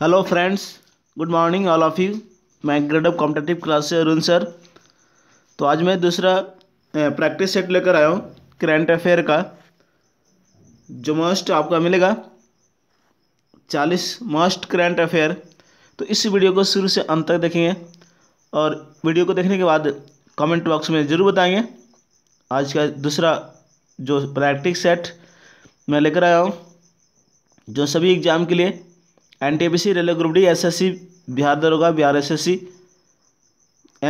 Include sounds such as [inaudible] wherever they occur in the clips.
hello friends good morning all of you मैं gradeup competitive class से Arun sir तो आज मैं दूसरा प्रैक्टिस सेट लेकर आया हूँ करंट अफेयर का जो मोस्ट आपका मिलेगा चालीस मोस्ट करंट अफेयर तो इस वीडियो को शुरू से अंत तक देखेंगे और वीडियो को देखने के बाद कमेंट बॉक्स में ज़रूर बताएंगे आज का दूसरा जो प्रैक्टिस सेट मैं लेकर आया हूँ जो सभी एग्ज़ाम के लिए N T P railway group D S S C Bihar दरोगा Bihar S S C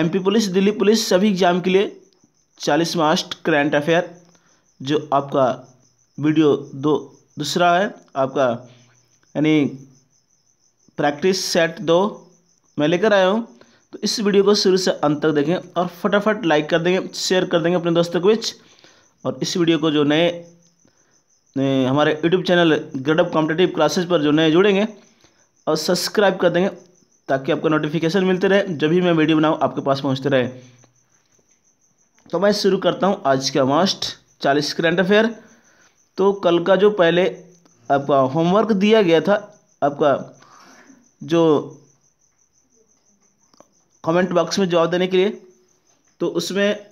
M P police Delhi police सभी एग्जाम के लिए चालीस मार्च करेंट अफेयर जो आपका वीडियो दो दूसरा है आपका यानी प्रैक्टिस सेट दो मैं लेकर आया हूँ तो इस वीडियो को शुरू से अंत तक देखें और फटाफट लाइक कर देंगे शेयर कर देंगे अपने दोस्तों के बीच और इस वीडियो को जो नए हमारे YouTube channel gradeup competitive classes पर जो नए जुड़ेंगे और सब्सक्राइब कर देंगे ताकि आपको नोटिफिकेशन मिलते रहे जब भी मैं वीडियो बनाऊँ आपके पास पहुँचते रहे तो मैं शुरू करता हूँ आज का मास्ट चालीस करंट अफेयर तो कल का जो पहले आपका होमवर्क दिया गया था आपका जो कमेंट बॉक्स में जवाब देने के लिए तो उसमें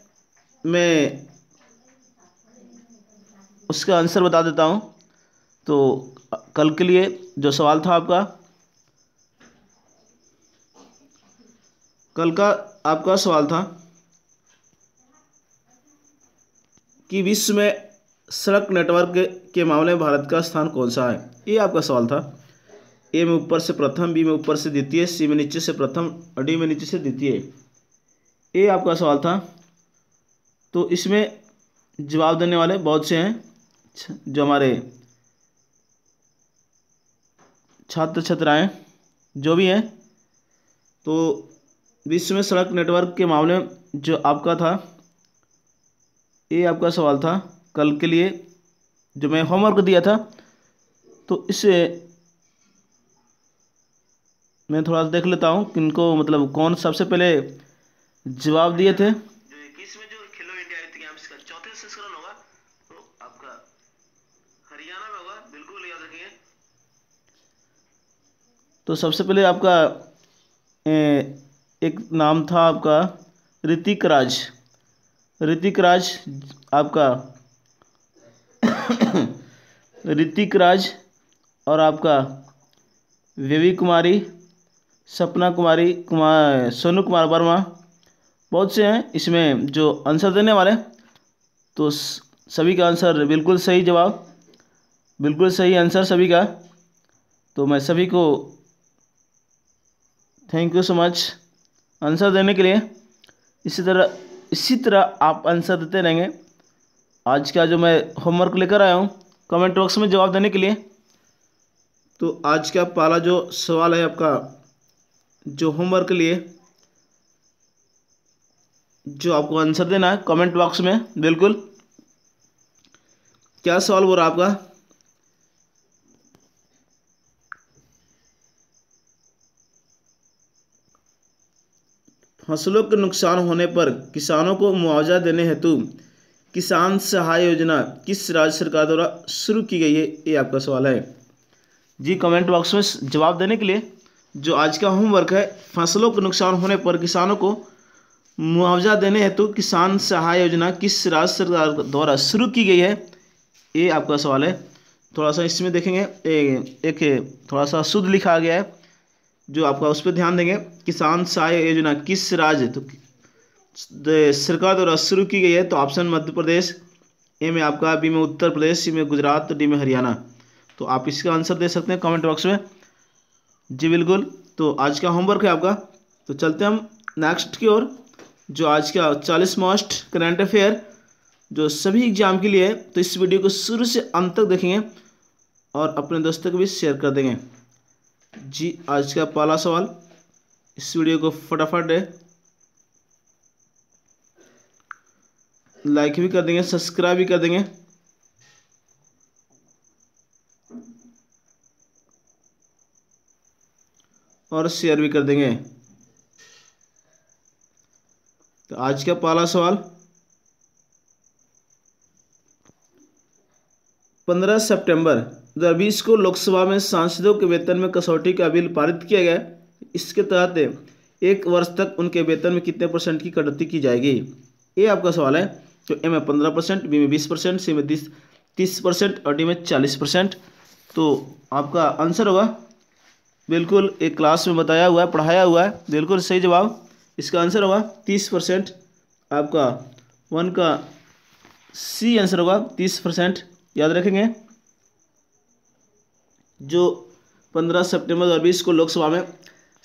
मैं उसका आंसर बता देता हूँ तो कल के लिए जो सवाल था आपका कल का आपका सवाल था कि विश्व में सड़क नेटवर्क के मामले में भारत का स्थान कौन सा है ये आपका सवाल था ए में ऊपर से प्रथम बी में ऊपर से द्वितीय सी में नीचे से प्रथम और डी में नीचे से द्वितीय ये आपका सवाल था तो इसमें जवाब देने वाले बहुत से हैं जो हमारे छात्र छात्राएं जो भी हैं तो विश्व में सड़क नेटवर्क के मामले में जो आपका था ये आपका सवाल था कल के लिए जो मैं होमवर्क दिया था तो इसे मैं थोड़ा सा देख लेता हूँ किनको मतलब कौन सबसे पहले जवाब दिए थे तो सबसे पहले आपका एक नाम था आपका ऋतिक राज ऋतिक राज आपका [coughs] ऋतिक राज और आपका विवी कुमारी सपना कुमारी कुमार सोनू कुमार वर्मा बहुत से हैं इसमें जो आंसर देने वाले तो सभी का आंसर बिल्कुल सही जवाब बिल्कुल सही आंसर सभी का तो मैं सभी को thank you so much answer देने के लिए इसी तरह इसी तरह आप आंसर देते रहेंगे आज का जो मैं होमवर्क लेकर आया हूँ कमेंट बॉक्स में जवाब देने के लिए तो आज का पहला जो सवाल है आपका जो होमवर्क के लिए जो आपको आंसर देना है कमेंट बॉक्स में बिल्कुल क्या सवाल बोल रहा आपका फसलों के नुकसान होने पर किसानों को मुआवजा देने हेतु किसान सहाय योजना किस राज्य सरकार द्वारा शुरू की गई है ये आपका सवाल है जी कमेंट बॉक्स में जवाब देने के लिए जो आज का होमवर्क है फसलों के नुकसान होने पर किसानों को मुआवजा देने हेतु किसान सहाय योजना किस राज्य सरकार द्वारा शुरू की गई है ये आपका सवाल है थोड़ा सा इसमें देखेंगे ए, एक थोड़ा सा शुद्ध लिखा गया है जो आपका उस पर ध्यान देंगे किसान सहाय योजना किस राज्य तो सरकार द्वारा शुरू की गई है तो ऑप्शन मध्य प्रदेश ए में आपका बी में उत्तर प्रदेश सी में गुजरात तो डी में हरियाणा तो आप इसका आंसर दे सकते हैं कमेंट बॉक्स में जी बिल्कुल तो आज का होमवर्क है आपका तो चलते हम नेक्स्ट की ओर जो आज का चालीस मोस्ट करंट अफेयर जो सभी एग्जाम के लिए है तो इस वीडियो को शुरू से अंत तक देखेंगे और अपने दोस्तों को भी शेयर कर देंगे जी आज का पहला सवाल इस वीडियो को फटाफट लाइक भी कर देंगे सब्सक्राइब भी कर देंगे और शेयर भी कर देंगे तो आज का पहला सवाल पंद्रह सितंबर हजार बीस को लोकसभा में सांसदों के वेतन में कसौटी का बिल पारित किया गया इसके तहत एक वर्ष तक उनके वेतन में कितने परसेंट की कटौती की जाएगी ये आपका सवाल है तो ए में पंद्रह परसेंट बी में बीस परसेंट सी में तीस तीस परसेंट और डी में चालीस परसेंट तो आपका आंसर होगा बिल्कुल एक क्लास में बताया हुआ है पढ़ाया हुआ है बिल्कुल सही जवाब इसका आंसर होगा तीस परसेंट आपका वन का सी आंसर होगा तीस परसेंट याद रखेंगे जो 15 सितंबर 2020 को लोकसभा में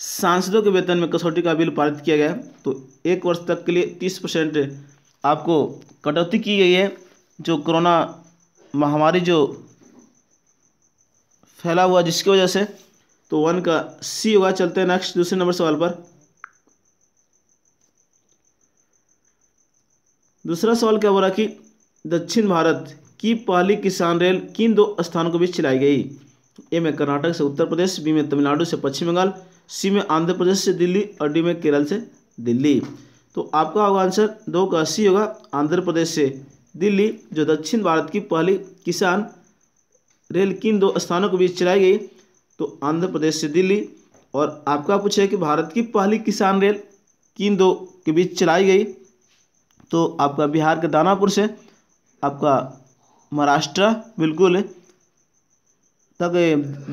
सांसदों के वेतन में कसौटी का बिल पारित किया गया तो एक वर्ष तक के लिए तीस परसेंट आपको कटौती की गई है जो कोरोना महामारी जो फैला हुआ जिसकी वजह से तो वन का सी होगा चलते हैं नेक्स्ट दूसरे नंबर सवाल पर दूसरा सवाल क्या हो रहा कि दक्षिण भारत की पहली किसान रेल किन दो स्थानों के बीच चलाई गई ए में कर्नाटक से उत्तर प्रदेश बी में तमिलनाडु से पश्चिम बंगाल सी में आंध्र प्रदेश से दिल्ली और डी में केरल से दिल्ली तो आपका होगा आंसर दो का सी होगा आंध्र प्रदेश से दिल्ली जो दक्षिण भारत की पहली किसान रेल किन दो स्थानों के बीच चलाई गई तो आंध्र प्रदेश से दिल्ली और आपका पूछा कि भारत की पहली किसान रेल किन दो के बीच चलाई गई तो आपका बिहार के दानापुर से आपका महाराष्ट्र बिल्कुल तक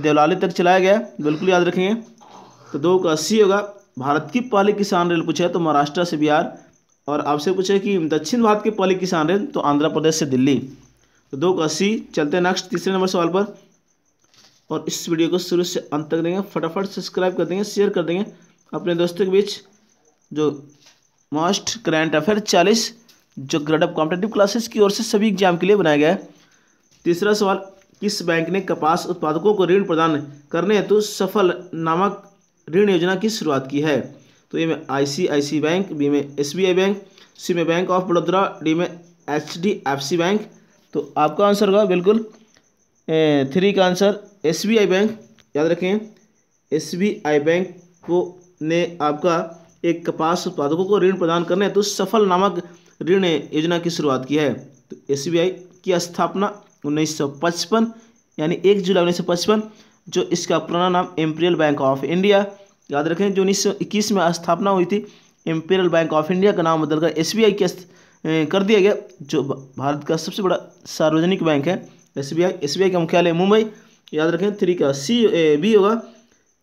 देवलाली तक चलाया गया बिल्कुल याद रखेंगे तो दो का अस्सी होगा भारत की पहली किसान रेल पूछे तो महाराष्ट्र से बिहार और आपसे पूछे कि दक्षिण भारत की पहली किसान रेल तो आंध्र प्रदेश से दिल्ली तो दो का अस्सी चलते हैं नेक्स्ट तीसरे नंबर सवाल पर और इस वीडियो को शुरू से अंत तक देंगे फटाफट सब्सक्राइब कर देंगे शेयर कर देंगे अपने दोस्तों के बीच जो मोस्ट करेंट अफेयर चालीस जो ग्रेड ऑफ कॉम्पिटेटिव क्लासेस की ओर से सभी एग्जाम के लिए बनाया गया है तीसरा सवाल किस बैंक ने कपास उत्पादकों को ऋण प्रदान करने हेतु सफल नामक ऋण योजना की शुरुआत की है तो ये में आई बैंक बी में एस बैंक सी में बैंक ऑफ बड़ौदा डी में एच बैंक तो आपका आंसर होगा बिल्कुल थ्री का आंसर एस बैंक याद रखें एस बैंक को ने आपका एक कपास उत्पादकों को ऋण प्रदान करने हेतु सफल नामक ऋण योजना की शुरुआत की है तो एस की स्थापना 1955 यानी एक जुलाई 1955 जो इसका पुराना नाम एम्पीरियल बैंक ऑफ इंडिया याद रखें जो 1921 में स्थापना हुई थी एम्पीरियल बैंक ऑफ इंडिया का नाम बदलकर एस बी के कर दिया गया जो भारत का सबसे बड़ा सार्वजनिक बैंक है एस बी आई एस का मुख्यालय मुंबई याद रखें थ्री का सी बी होगा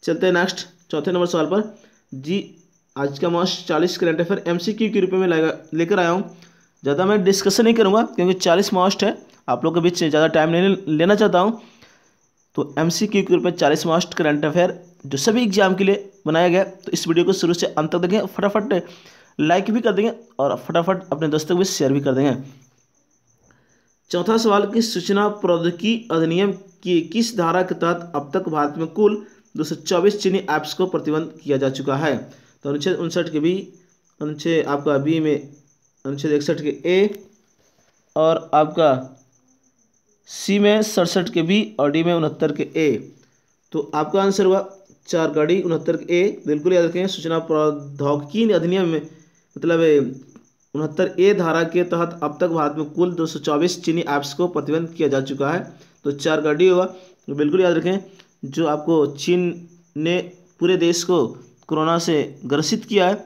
चलते हैं नेक्स्ट चौथे नंबर सवाल पर जी आज का मोस्ट चालीस current affair M C Q के रूप में लेकर आया हूँ ज़्यादा मैं डिस्कशन नहीं करूँगा क्योंकि चालीस मोस्ट है आप लोग के बीच ज़्यादा टाइम लेने लेना चाहता हूँ तो एम सी क्यू के रूप में चालीस मार्क्स करंट अफेयर जो सभी एग्जाम के लिए बनाया गया तो इस वीडियो को शुरू से अंत तक देखें फटाफट लाइक भी कर देंगे और फटाफट अपने दोस्तों को शेयर भी कर देंगे चौथा सवाल कि सूचना प्रौद्योगिकी अधिनियम की किस धारा के तहत अब तक भारत में कुल दो चीनी ऐप्स को प्रतिबंध किया जा चुका है तो अनुच्छेद उनसठ के बी अनुच्छेद आपका बी में अनुच्छेद इकसठ के ए और आपका सी में सड़सठ के बी और डी में उनहत्तर के ए तो आपका आंसर हुआ चार का डी उनहत्तर के ए बिल्कुल याद रखें सूचना प्रौद्योगिकी अधिनियम में मतलब उनहत्तर ए धारा के तहत अब तक भारत में कुल 224 चीनी ऐप्स को प्रतिबंध किया जा चुका है तो चार का डी हुआ बिल्कुल याद रखें जो आपको चीन ने पूरे देश को कोरोना से ग्रसित किया है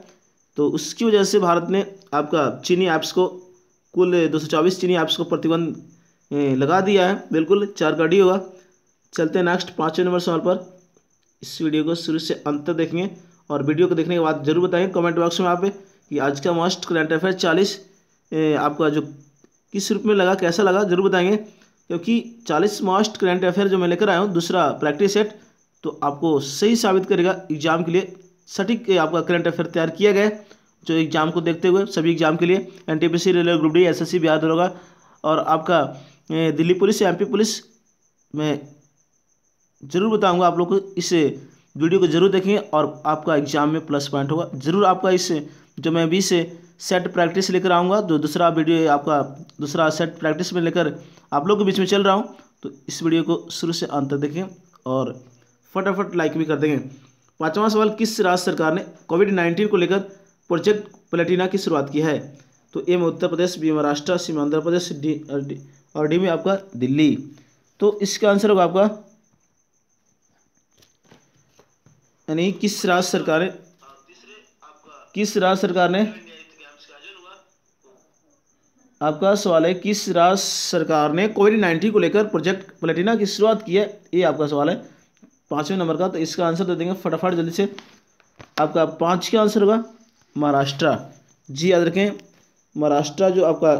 तो उसकी वजह से भारत ने आपका चीनी ऐप्स को कुल चौबीस चीनी ऐप्स को प्रतिबंध लगा दिया है बिल्कुल चार का डी होगा चलते हैं नेक्स्ट पाँचवें नंबर सवाल पर इस वीडियो को शुरू से अंत तक देखेंगे और वीडियो को देखने के बाद जरूर बताएंगे कमेंट बॉक्स में आप कि आज का मोस्ट करंट अफेयर चालीस आपका जो किस रूप में लगा कैसा लगा जरूर बताएंगे क्योंकि चालीस मोस्ट करंट अफेयर जो मैं लेकर आया हूँ दूसरा प्रैक्टिस सेट तो आपको सही साबित करेगा एग्जाम के लिए सटीक आपका करंट अफेयर तैयार किया गया जो एग्जाम को देखते हुए सभी एग्जाम के लिए N T P C railway group D S S C Bihar होगा और आपका दिल्ली पुलिस या एमपी पुलिस मैं ज़रूर बताऊंगा आप लोग को इस वीडियो को जरूर देखें और आपका एग्जाम में प्लस पॉइंट होगा ज़रूर आपका इस जो मैं अभी से सेट प्रैक्टिस लेकर आऊँगा जो दूसरा वीडियो आपका दूसरा सेट प्रैक्टिस में लेकर आप लोग के बीच में चल रहा हूँ तो इस वीडियो को शुरू से अंत तक देखें और फटाफट लाइक भी कर देंगे पाँचवा सवाल किस राज्य सरकार ने कोविड नाइन्टीन को लेकर प्रोजेक्ट प्लेटिना की शुरुआत की है तो ए में उत्तर प्रदेश बी महाराष्ट्र सी में आंध्र प्रदेश डी और डी में आपका दिल्ली तो इसका आंसर होगा आपका यानी किस राज्य सरकार ने किस राज्य सरकार ने आपका सवाल है किस राज्य सरकार ने कोविड नाइन्टीन को लेकर प्रोजेक्ट प्लेटिना की शुरुआत की है ये आपका सवाल है पांचवें नंबर का तो इसका आंसर दे देंगे फटाफट जल्दी से आपका पांच का आंसर होगा महाराष्ट्र जी याद रखें महाराष्ट्र जो आपका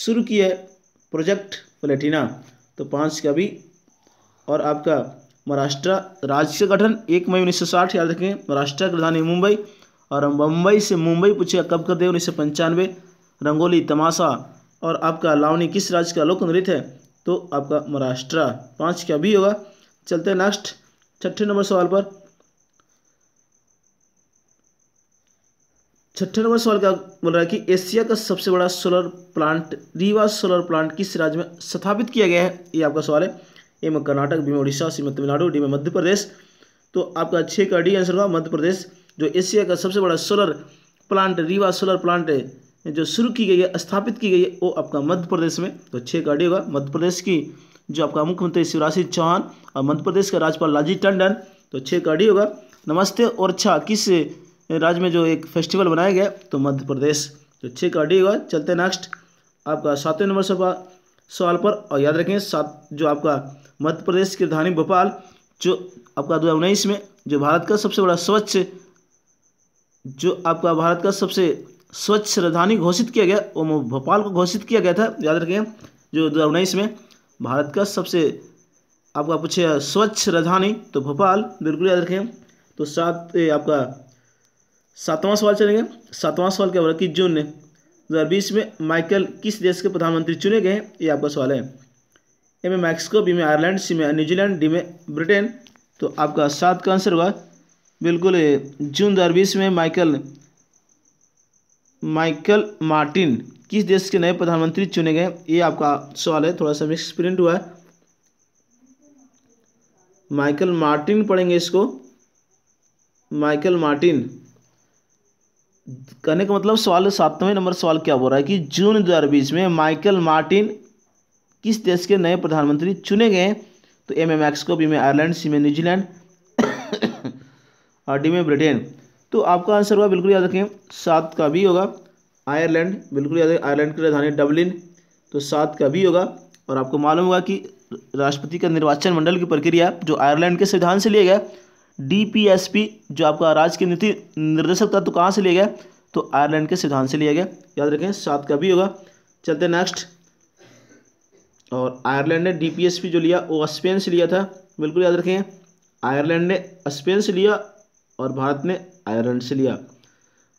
शुरू किया है प्रोजेक्ट प्लेटिना तो पाँच का भी और आपका महाराष्ट्र राज्य का गठन एक मई उन्नीस सौ साठ याद रखें महाराष्ट्र की राजधानी मुंबई और मुंबई से मुंबई पूछे कब कर दे उन्नीस सौ पंचानवे रंगोली तमाशा और आपका लावनी किस राज्य का लोक नृत्य है तो आपका महाराष्ट्र पाँच का भी होगा चलते हैं नेक्स्ट छठे नंबर सवाल पर छठे नंबर सवाल क्या बोल रहा है कि एशिया का सबसे बड़ा solar plant Rewa solar plant किस राज्य में स्थापित किया गया है ये आपका सवाल है ए में कर्नाटक बी में उड़ीसा सी में तमिलनाडु डी में मध्य प्रदेश तो आपका छः का डी आंसर होगा मध्य प्रदेश जो एशिया का सबसे बड़ा solar plant Rewa solar plant जो शुरू की गई है स्थापित की गई है वो आपका मध्य प्रदेश में तो छः का डी होगा मध्य प्रदेश की जो आपका मुख्यमंत्री शिवराज सिंह चौहान और मध्य प्रदेश का राज्यपाल लालजी टंडन तो छः का डी होगा नमस्ते और छा किस राज्य में जो एक फेस्टिवल बनाया गया तो मध्य प्रदेश तो छः का डी होगा चलते नेक्स्ट आपका सातवें नंबर सवाल सवाल पर और याद रखें सात जो आपका मध्य प्रदेश की राजधानी भोपाल जो आपका दो में जो भारत का सबसे बड़ा स्वच्छ जो आपका भारत का सबसे स्वच्छ राजधानी घोषित किया गया वो भोपाल को घोषित किया गया था याद रखें जो दो में भारत का सबसे आपका पूछे स्वच्छ राजधानी तो भोपाल बिल्कुल याद रखें तो सात आपका सातवां सवाल चलेंगे सातवां सवाल क्या हो रहा है कि जून दो हज़ार बीस में माइकल किस देश के प्रधानमंत्री चुने गए ये आपका सवाल है ए में मैक्सिको बी में आयरलैंड सी में न्यूजीलैंड डी में ब्रिटेन तो आपका सात का आंसर हुआ बिल्कुल जून दो हज़ार बीस में माइकल माइकल मार्टिन किस देश के नए प्रधानमंत्री चुने गए ये आपका सवाल है थोड़ा सा मिक्स प्रिंट हुआ है माइकल मार्टिन पढ़ेंगे इसको माइकल मार्टिन कहने का मतलब सवाल सातवें नंबर सवाल क्या बोल रहा है कि जून दो में माइकल मार्टिन किस देश के नए प्रधानमंत्री चुने गए तो ए में मैक्सिको बी में आयरलैंड सी में न्यूजीलैंड और डी में ब्रिटेन तो आपका आंसर होगा बिल्कुल याद रखें सात का भी होगा आयरलैंड बिल्कुल याद रखें आयरलैंड की राजधानी डबलिन तो सात का भी होगा और आपको मालूम होगा कि राष्ट्रपति का निर्वाचन मंडल की प्रक्रिया जो आयरलैंड के संविधान से लिया गया डीपीएसपी जो आपका राज्य की नीति निर्देशक तत्व तो कहाँ से लिया गया तो आयरलैंड के सिद्धांत से लिया गया याद रखें सात का भी होगा चलते नेक्स्ट और आयरलैंड ने डीपीएसपी जो लिया वो स्पेन से लिया था बिल्कुल याद रखें आयरलैंड ने स्पेन से लिया और भारत ने आयरलैंड से लिया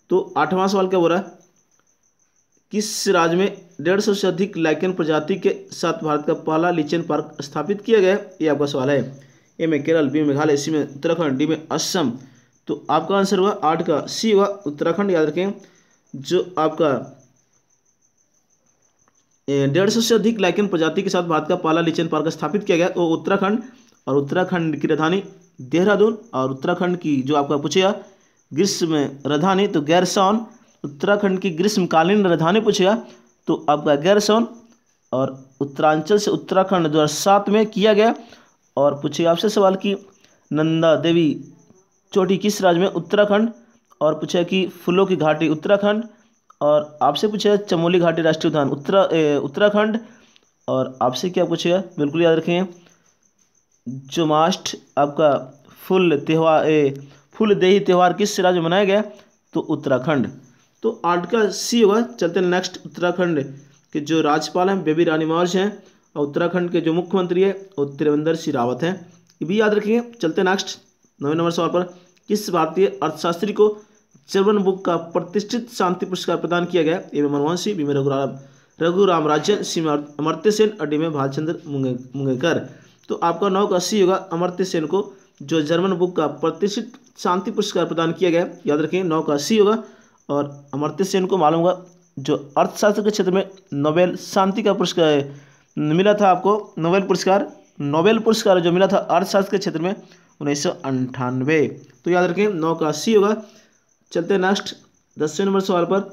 तो आठवां सवाल क्या हो रहा है किस राज्य में डेढ़ सौ से अधिक लाइकन प्रजाति के साथ भारत का पहला लिचन पार्क स्थापित किया गया ये आपका सवाल है ए में केरल बी में मेघालय सी में उत्तराखंड डी में असम तो आपका आंसर हुआ आठ का सी हुआ उत्तराखंड याद रखें जो आपका डेढ़ सौ से अधिक लाइकन प्रजाति के साथ भारत का पाला लिचन पार्क स्थापित किया गया वो उत्तराखंड और उत्तराखंड की राजधानी देहरादून और उत्तराखंड की जो आपका पूछेगा ग्रीष्म राजधानी तो गैरसौन उत्तराखंड की ग्रीष्मकालीन राजधानी पूछेगा तो आपका गैरसौन और उत्तरांचल से उत्तराखंड दो में किया गया और पूछेगा आपसे सवाल कि नंदा देवी चोटी किस राज्य में उत्तराखंड और पूछा कि फूलों की घाटी उत्तराखंड और आपसे पूछेगा चमोली घाटी राष्ट्रीय उद्यान उत्तरा उत्तराखंड और आपसे क्या पूछेगा बिल्कुल याद रखें जोमाष्ट आपका फुल त्यौहार फुल देही त्यौहार किस राज्य में मनाया गया तो उत्तराखंड तो आठ का सी होगा चलते नेक्स्ट उत्तराखंड के जो राज्यपाल हैं बेबी रानी मौर्य हैं और उत्तराखंड के जो मुख्यमंत्री है वो त्रिवेंद्र सिंह रावत हैं ये भी याद रखेंगे चलते नेक्स्ट नवे नंबर सवाल पर किस भारतीय अर्थशास्त्री को चरवन बुक का प्रतिष्ठित शांति पुरस्कार प्रदान किया गया ये में मनमोहन सिंह बी में रघुराम रघुराम राजन सी में अमर्त्य सेन और डी में भालचंद्र मुंगेकर तो आपका नौ का अस्सी होगा अमर्त्य सेन को जो जर्मन बुक का प्रतिष्ठित शांति पुरस्कार प्रदान किया गया याद रखें नौ का अस्सी होगा और अमर्त्य सेन को मालूम होगा जो अर्थशास्त्र के क्षेत्र में नोबेल शांति का पुरस्कार मिला था आपको नोबेल पुरस्कार नोबेल पुरस्कार जो मिला था अर्थशास्त्र के क्षेत्र में उन्नीस तो याद रखें नौ का अस्सी होगा चलते नेक्स्ट दसवें नंबर सवाल पर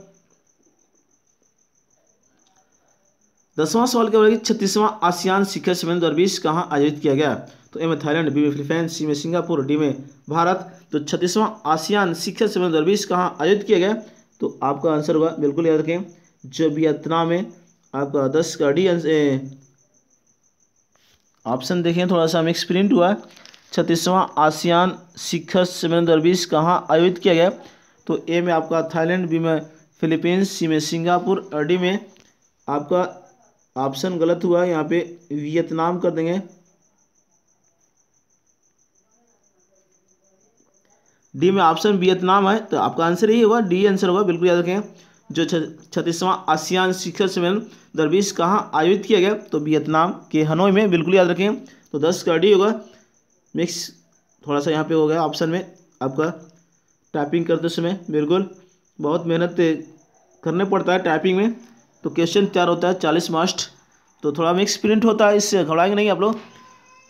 दसवां सवाल क्या होगा छत्तीसवां आसियान शिखर सम्मेलन दो बीस आयोजित किया गया तो एम में थाईलैंड बी में फिलीपींस सी में सिंगापुर डी में भारत तो छत्तीसवां आसियान शिखर सम्मेलन दो बीस कहाँ आयोजित किया गया तो आपका आंसर होगा बिल्कुल याद रखें जो वियतनाम में आपका दस का डी ऑप्शन देखें थोड़ा सा मिक्स प्रिंट हुआ छत्तीसवां आसियान शिखर सेवन दरबीस कहाँ आयोजित किया गया तो ए में आपका थाईलैंड बी में फिलीपींस सी में सिंगापुर और डी में आपका ऑप्शन गलत हुआ है यहाँ पे वियतनाम कर देंगे डी में ऑप्शन वियतनाम है तो आपका आंसर यही होगा डी आंसर होगा बिल्कुल याद रखें जो छत्तीसवां आसियान शिखर सम्मेलन दरबीस कहाँ आयोजित किया गया तो वियतनाम के हनोई में बिल्कुल याद रखें तो दस का डी होगा मिक्स थोड़ा सा यहाँ पे हो गया ऑप्शन में आपका टाइपिंग करते समय बिल्कुल बहुत मेहनत करने पड़ता है टाइपिंग में तो क्वेश्चन चार होता है चालीस मास्ट तो थोड़ा मिक्स प्रिंट होता है इससे घबराएंगे नहीं आप लोग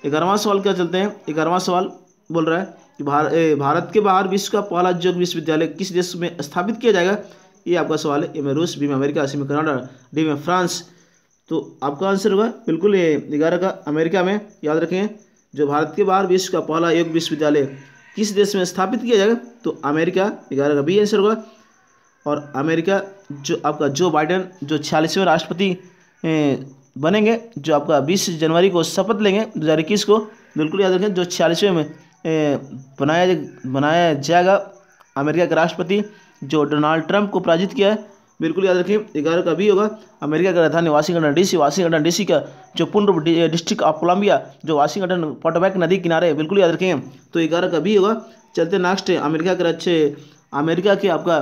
ग्यारहवा सवाल क्या चलते हैं ग्यारहवा सवाल बोल रहा है कि भार, ए, भारत के बाहर विश्व का पहला जोग विश्वविद्यालय किस देश में स्थापित किया जाएगा ये आपका सवाल है ए में रूस बी में अमेरिका सी में कनाडा डी में फ्रांस तो आपका आंसर होगा बिल्कुल ये ग्यारह का अमेरिका में याद रखें जो भारत के बाहर विश्व का पहला योग विश्वविद्यालय किस देश में स्थापित किया जाएगा तो अमेरिका ग्यारह का बी आंसर होगा और अमेरिका जो आपका जो बाइडन जो छियालीसवें राष्ट्रपति बनेंगे जो आपका बीस जनवरी को शपथ लेंगे दो हज़ार इक्कीस को बिल्कुल याद रखें जो छियालीसवें में बनाया बनाया जाएगा अमेरिका के राष्ट्रपति जो डोनाल्ड ट्रंप को पराजित किया है बिल्कुल याद रखिए ग्यारह का भी होगा अमेरिका का राजधानी वाशिंगटन डीसी वाशिंगटन डीसी का जो पूर्व डिस्ट्रिक्ट ऑफ कोलंबिया जो वाशिंगटन पोटोबैक नदी किनारे बिल्कुल याद रखेंगे तो ग्यारह का भी होगा चलते नेक्स्ट अमेरिका के अच्छे अमेरिका के आपका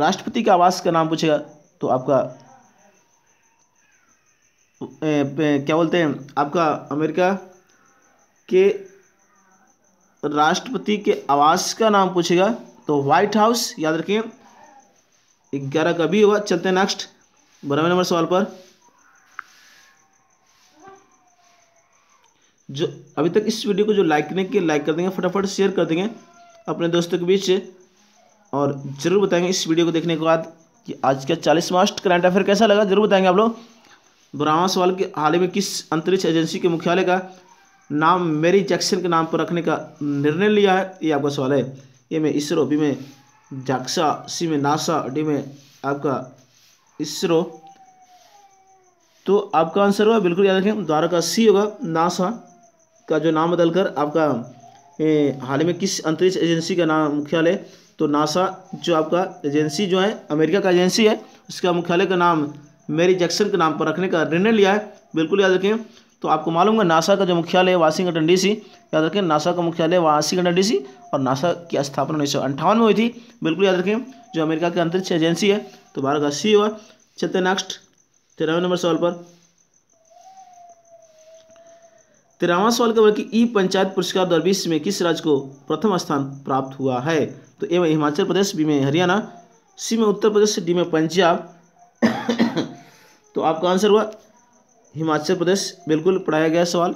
राष्ट्रपति के आवास का नाम पूछेगा तो आपका ए, क्या बोलते हैं आपका अमेरिका के राष्ट्रपति के आवास का नाम पूछेगा तो व्हाइट हाउस याद रखिए ग्यारह का भी होगा चलते हैं नेक्स्ट बारहवें नंबर सवाल पर जो अभी तक इस वीडियो को जो लाइक नहीं किया लाइक कर देंगे फटाफट शेयर कर देंगे अपने दोस्तों के बीच और ज़रूर बताएंगे इस वीडियो को देखने के बाद कि आज का चालीस मार्च करंट अफेयर कैसा लगा जरूर बताएंगे आप लोग ब्राह्मण सवाल के हाल ही में किस अंतरिक्ष एजेंसी के मुख्यालय का नाम मेरी जैक्सन के नाम पर रखने का निर्णय लिया है ये आपका सवाल है ए में इसरो बी में जाक्सा सी में नासा डी में आपका इसरो तो आपका आंसर होगा बिल्कुल याद रखें द्वारा का सी होगा नासा का जो नाम बदलकर आपका हाल ही में किस अंतरिक्ष एजेंसी का नाम मुख्यालय तो नासा जो आपका एजेंसी जो है अमेरिका का एजेंसी है उसका मुख्यालय का नाम मेरी जैक्सन के नाम पर रखने का निर्णय लिया है बिल्कुल याद रखें तो आपको मालूम है नासा का जो मुख्यालय है वाशिंगटन डीसी याद रखें नासा का मुख्यालय वाशिंगटन डीसी और नासा की स्थापना उन्नीस में हुई थी बिल्कुल याद रखें जो अमेरिका की अंतरिक्ष एजेंसी है तो भारत का सी हुआ चलते नेक्स्ट तेरहवें नंबर सवाल पर तेरहवा सवाल का बल्कि ई पंचायत पुरस्कार दो में किस राज्य को प्रथम स्थान प्राप्त हुआ है तो ए में हिमाचल प्रदेश बी में हरियाणा सी में उत्तर प्रदेश डी में पंजाब [coughs] तो आपका आंसर हुआ हिमाचल प्रदेश बिल्कुल पढ़ाया गया सवाल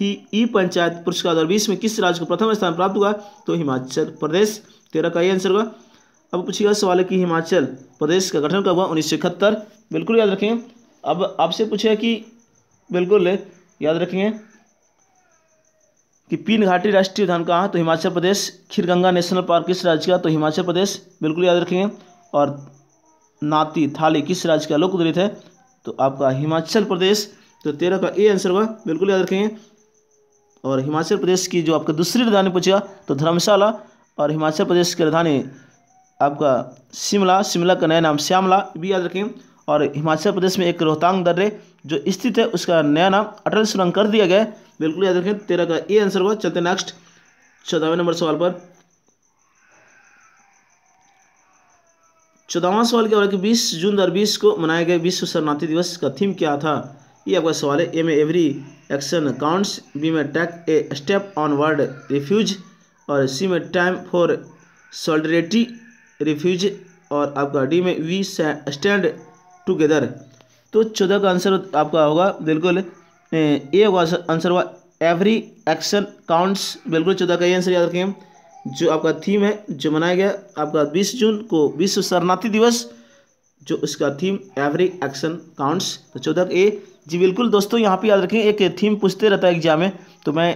ही ई पंचायत पुरस्कार दो बीस में किस राज्य को प्रथम स्थान प्राप्त हुआ तो हिमाचल प्रदेश तेरह का ये आंसर होगा अब पूछेगा सवाल है कि हिमाचल प्रदेश का गठन कब हुआ उन्नीस बिल्कुल याद रखें अब आपसे पूछेगा कि बिल्कुल याद रखेंगे कि पीन घाटी राष्ट्रीय उद्यान कहाँ तो हिमाचल प्रदेश खीरगंगा नेशनल पार्क किस राज्य का तो हिमाचल प्रदेश बिल्कुल याद रखेंगे और नाती थाली किस राज्य का लोक उद्रित है तो आपका हिमाचल प्रदेश तो तेरह का ए आंसर होगा बिल्कुल याद रखेंगे और हिमाचल प्रदेश की जो आपका दूसरी राजधानी पूछेगा तो धर्मशाला और हिमाचल प्रदेश की राजधानी आपका शिमला शिमला का नया नाम श्यामला भी याद रखें और हिमाचल प्रदेश में एक रोहतांग दर्रे जो स्थित है उसका नया नाम अटल सुरंग कर दिया गया है बिल्कुल याद रखें तेरह का ए आंसर हुआ चलते नेक्स्ट चौदहवें नंबर सवाल पर चौदहवा सवाल क्या हो रहा है कि बीस जून दो को मनाए गए विश्व शरणार्थी दिवस का थीम क्या था ये आपका सवाल है ए में एवरी एक्शन काउंट्स बी में take a step on world refuge और सी में टाइम फॉर सॉलिडरिटी रिफ्यूज और आपका डी में वी स्टैंड टुगेदर तो चौदह का आंसर आपका होगा बिल्कुल ए होगा आंसर हुआ एवरी एक्शन काउंट्स बिल्कुल चौदह का ही आंसर याद रखें जो आपका थीम है जो मनाया गया आपका 20 जून को विश्व शरणार्थी दिवस जो इसका थीम एवरी एक्शन काउंट्स तो चौदह ए जी बिल्कुल दोस्तों यहाँ पे याद रखें एक थीम पूछते रहता है एग्जाम में तो मैं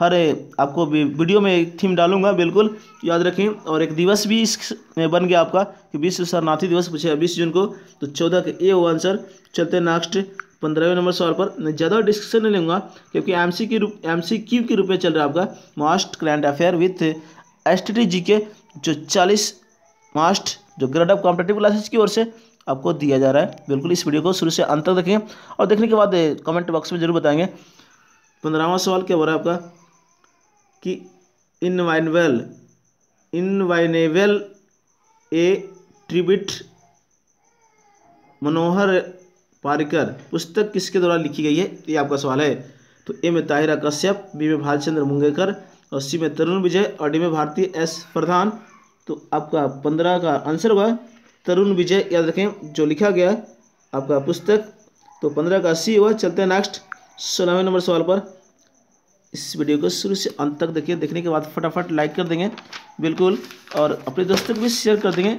हर आपको वीडियो में एक थीम डालूंगा बिल्कुल याद रखें और एक दिवस भी इस बन गया आपका कि विश्व शरणार्थी दिवस पूछे बीस जून को तो चौदह का ए वो आंसर चलते हैं नेक्स्ट पंद्रहवें नंबर सवाल पर मैं ज़्यादा डिस्कशन नहीं लूँगा क्योंकि एम सी के रूप एम सी क्यू के रूप में चल रहा है आपका most client affair with S T K जो चालीस मास्ट जो ग्रेड ऑफ कॉम्पिटेटिव क्लासेस की ओर से आपको दिया जा रहा है बिल्कुल इस वीडियो को शुरू से अंत तक देखें और देखने के बाद कमेंट बॉक्स में जरूर बताएंगे पंद्रहवा सवाल क्या हो रहा है आपका कि इनवाइनवेल इनवाइनेबल ए ट्रिब्यूट मनोहर पारिकर पुस्तक किसके द्वारा लिखी गई है ये आपका सवाल है तो ए में ताहिरा कश्यप बी में भालचंद्र मुंगेकर सी में तरुण विजय और डी में भारती एस प्रधान तो आपका पंद्रह का आंसर हुआ तरुण विजय याद रखें जो लिखा गया आपका पुस्तक तो पंद्रह का सी हुआ चलते हैं नेक्स्ट सोलहवें नंबर सवाल पर इस वीडियो को शुरू से अंत तक देखिए देखने के बाद फटाफट लाइक कर देंगे बिल्कुल और अपने दोस्तों को भी शेयर कर देंगे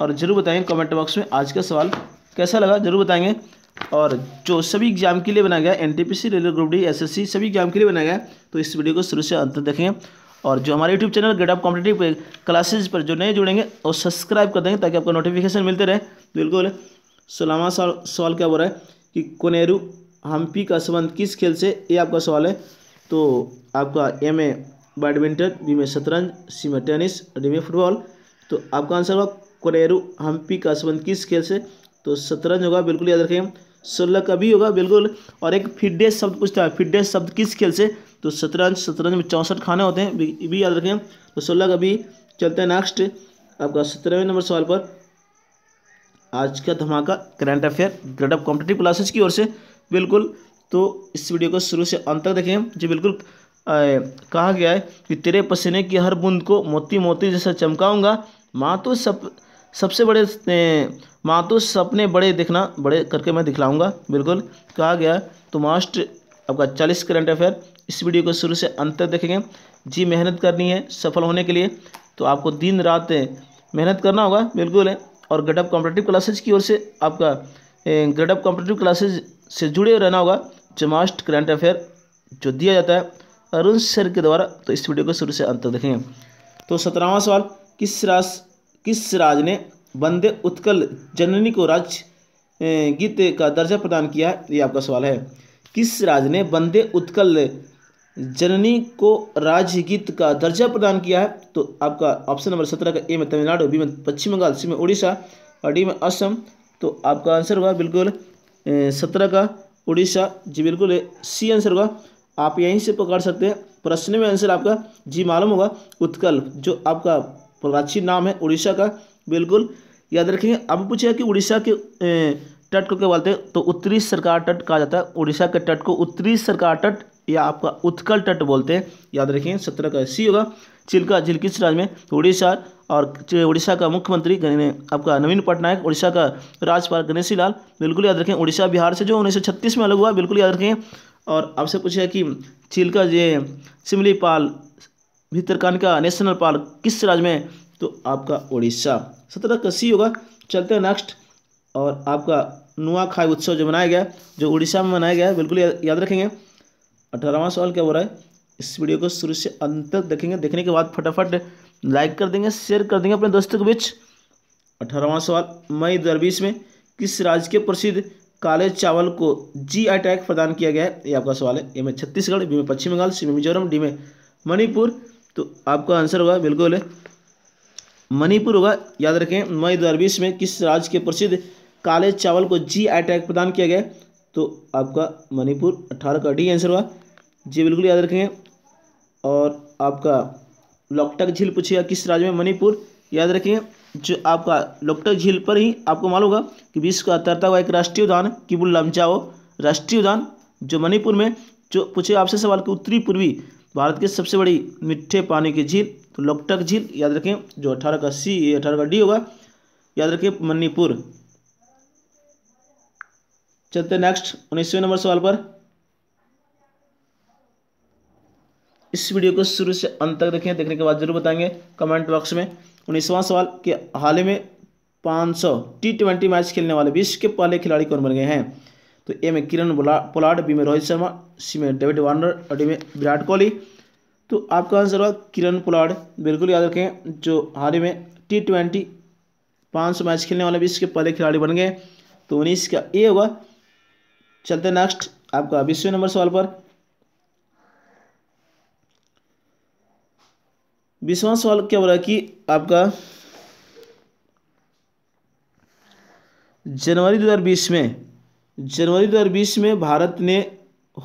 और ज़रूर बताएंगे कमेंट बॉक्स में आज का सवाल कैसा लगा ज़रूर बताएंगे और जो सभी एग्जाम के लिए बनाया गया N T P C railway group D S S C सभी एग्जाम के लिए बनाया गया तो इस वीडियो को शुरू से अंत तक देखेंगे और जो हमारे YouTube channel gradeup competitive classes पर जो नए जुड़ेंगे और सब्सक्राइब कर देंगे ताकि आपको नोटिफिकेशन मिलते रहे बिल्कुल सोलामा सवाल सवाल क्या बोल रहा है कि कोनेरू हम्पी का संबंध किस खेल से ये आपका सवाल है तो आपका एम ए बैडमिंटन बी में शतरंज सी में टेनिस डी में फुटबॉल तो आपका आंसर होगा कोनेरू हम्पी का संबंध किस खेल से तो शतरंज होगा बिल्कुल याद रखेंगे सोलह का भी होगा बिल्कुल और एक फिटनेस शब्द पूछता है फिटनेस शब्द किस खेल से तो शतरंज शतरंज में चौंसठ खाने होते हैं भी याद रखें तो सोलह का भी चलते हैं नेक्स्ट आपका सत्रहवें नंबर सवाल पर आज का धमाका current affair gradeup competitive classes की ओर से बिल्कुल तो इस वीडियो को शुरू से अंत तक देखें जी बिल्कुल आए, कहा गया है कि तेरे पसीने की हर बूंद को मोती मोती जैसा चमकाऊंगा माँ तो सब सबसे बड़े मातु तो सपने बड़े दिखना बड़े करके मैं दिखलाऊंगा बिल्कुल कहा गया तो मास्ट आपका चालीस करंट अफेयर इस वीडियो को शुरू से अंत तक देखेंगे जी मेहनत करनी है सफल होने के लिए तो आपको दिन रात मेहनत करना होगा बिल्कुल है और गडअप कॉम्पिटेटिव क्लासेज की ओर से आपका गडअप कॉम्पिटेटिव क्लासेज से जुड़े रहना होगा जो मास्ट करंट अफेयर जो दिया जाता है अरुण सर के द्वारा तो इस वीडियो को शुरू से अंत तक देखेंगे तो सत्रहवा सवाल किस राज किस राज ने वंदे उत्कल जननी को राज गीत का दर्जा प्रदान किया ये आपका सवाल है किस राज ने वंदे उत्कल जननी को राजगीत का दर्जा प्रदान किया है तो आपका ऑप्शन नंबर सत्रह का ए में तमिलनाडु बी में पश्चिम बंगाल सी में उड़ीसा और डी में असम तो आपका आंसर हुआ बिल्कुल सत्रह का उड़ीसा जी बिल्कुल सी आंसर हुआ आप यहीं से पकड़ सकते हैं प्रश्न में आंसर आपका जी मालूम होगा उत्कल जो आपका प्राचीन नाम है उड़ीसा का बिल्कुल याद रखेंगे अब पूछेगा कि उड़ीसा के तट को क्या बोलते हैं तो उत्तरी सरकार तट कहा जाता है उड़ीसा के तट को उत्तरी सरकार तट या आपका उत्कल तट बोलते हैं याद रखिए सत्रह का सी होगा चिल्का झील किस राज्य में उड़ीसा और उड़ीसा का मुख्यमंत्री आपका नवीन पटनायक उड़ीसा का राज्यपाल गणेशी लाल बिल्कुल याद रखें उड़ीसा बिहार से जो उन्नीस में अलग हुआ बिल्कुल याद रखें और आपसे पूछेगा कि चिल्का ये पाल भीतरकान का नेशनल पार्क किस राज्य में तो आपका उड़ीसा सत्रह कसी होगा चलते हैं नेक्स्ट और आपका नुआखाई उत्सव जो मनाया गया जो उड़ीसा में मनाया गया बिल्कुल याद रखेंगे अठारहवा सवाल क्या हो रहा है इस वीडियो को शुरू से अंत तक देखेंगे देखने के बाद फटाफट लाइक कर देंगे शेयर कर देंगे अपने दोस्तों के बीच अठारहवा सवाल मई दो में किस राज्य के प्रसिद्ध काले चावल को जी आई टैग प्रदान किया गया है ये आपका सवाल है ए में छत्तीसगढ़ बी में पश्चिम बंगाल सी में मिजोरम डी में मणिपुर तो आपका आंसर होगा बिल्कुल है मणिपुर होगा याद रखें मई दो में किस राज्य के प्रसिद्ध काले चावल को जी आई टैग प्रदान किया गया तो आपका मणिपुर अट्ठारह का डी आंसर हुआ जी बिल्कुल याद रखेंगे और आपका लोकटक झील पूछेगा किस राज्य में मणिपुर याद रखेंगे जो आपका लोकटक झील पर ही आपको मालूम होगा कि विश्व का तरता हुआ एक राष्ट्रीय उद्यान किबुल लमचाओ राष्ट्रीय उद्यान जो मणिपुर में जो पूछे आपसे सवाल कि उत्तरी पूर्वी भारत के सबसे बड़ी मिठ्ठे पानी की झील तो लोकटक झील याद रखें जो अठारह का सी अठारह का डी होगा याद रखें मणिपुर चलते नेक्स्ट उन्नीसवें नंबर सवाल पर इस वीडियो को शुरू से अंत तक देखें देखने के बाद जरूर बताएंगे कमेंट बॉक्स में उन्नीसवां सवाल कि हाल ही में 500 टी ट्वेंटी मैच खेलने वाले विश्व के पहले खिलाड़ी कौन बन गए हैं तो ए में किरण पोलाड बी में रोहित शर्मा सी में डेविड वार्नर और डी में विराट कोहली तो आपका आंसर होगा किरण पुलाड़ बिल्कुल याद रखें जो हाल ही में टी ट्वेंटी पाँच सौ मैच खेलने वाले विश्व के पहले खिलाड़ी बन गए तो उन्नीस का ए होगा चलते नेक्स्ट आपका बीसवें नंबर सवाल पर बीसवा सवाल क्या बोला कि आपका जनवरी 2020 में जनवरी 2020 में भारत ने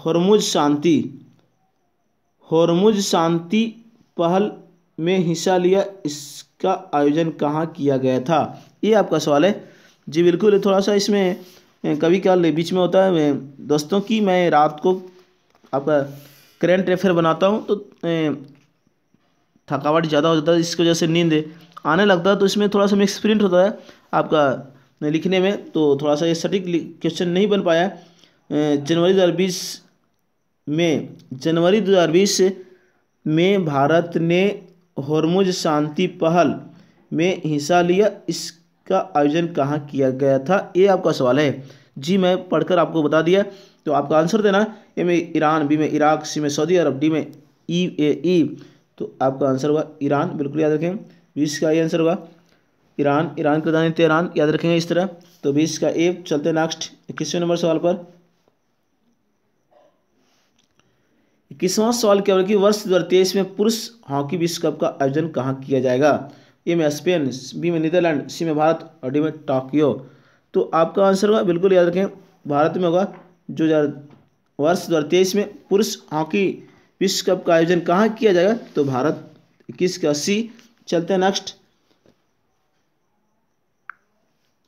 हरमुज शांति हॉर्मुज शांति पहल में हिस्सा लिया इसका आयोजन कहाँ किया गया था ये आपका सवाल है जी बिल्कुल थोड़ा सा इसमें कभी कल बीच में होता है दोस्तों की मैं रात को आपका करेंट रेफर बनाता हूँ तो थकावट ज़्यादा हो जाता है इसकी वजह से नींद आने लगता है तो इसमें थोड़ा सा एक्सपीरियंट होता है आपका लिखने में तो थोड़ा सा ये सटीक क्वेश्चन नहीं बन पाया जनवरी दो हज़ार बीस में जनवरी दो हज़ार बीस में भारत ने हरमुज शांति पहल में हिस्सा लिया इसका आयोजन कहाँ किया गया था ये आपका सवाल है जी मैं पढ़कर आपको बता दिया तो आपका आंसर देना ए में ईरान बी में इराक सी में सऊदी अरब डी में ई ए ई तो आपका आंसर होगा ईरान बिल्कुल याद रखें बीस का ये आंसर होगा ईरान ईरान की राजधानी तेहरान याद रखेंगे इस तरह तो बीस का ए चलते नेक्स्ट इक्कीसवें नंबर सवाल पर इक्कीसवां सवाल क्या होगा कि वर्ष दो में पुरुष हॉकी विश्व कप का आयोजन कहाँ किया जाएगा ए में स्पेन बी में नीदरलैंड सी में भारत और डी में टोक्यो तो आपका आंसर होगा बिल्कुल याद रखें भारत में होगा जो वर्ष दो में पुरुष हॉकी विश्व कप का आयोजन कहाँ किया जाएगा तो भारत इक्कीस के अस्सी चलते हैं नेक्स्ट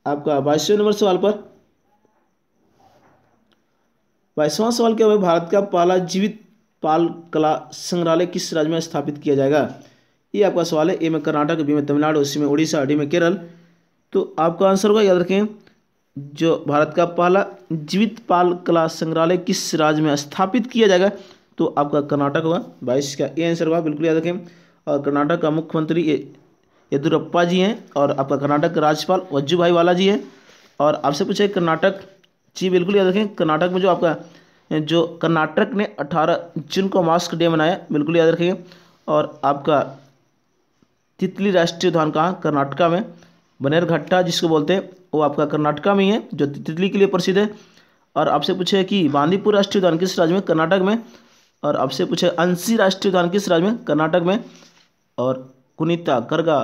आपका बाईसवें नंबर सवाल पर बाईसवां सवाल क्या हुआ भारत का पहला जीवित पाल कला संग्रहालय किस राज्य में स्थापित किया जाएगा ये आपका सवाल है ए में कर्नाटक बी में तमिलनाडु सी में उड़ीसा डी में केरल तो आपका आंसर होगा याद रखें जो भारत का पहला जीवित पाल कला संग्रहालय किस राज्य में स्थापित किया जाएगा तो आपका कर्नाटक होगा बाईस का ये आंसर होगा बिल्कुल याद रखें और कर्नाटक का मुख्यमंत्री येदुरप्पा जी हैं और आपका कर्नाटक का राज्यपाल वज्जू भाई वाला जी हैं और आपसे पूछे कर्नाटक जी बिल्कुल याद रखें कर्नाटक में जो आपका जो कर्नाटक ने 18 जून को मास्क डे मनाया बिल्कुल याद रखिए और आपका तितली राष्ट्रीय उद्यान कहाँ कर्नाटका में बनेर घट्टा जिसको बोलते हैं वो आपका कर्नाटका में ही है जो तितली के लिए प्रसिद्ध है और आपसे पूछे कि बांदीपुर राष्ट्रीय उद्यान किस राज्य में कर्नाटक में और आपसे पूछे अंशी राष्ट्रीय उद्यान किस राज्य में कर्नाटक में और कुनीता करगा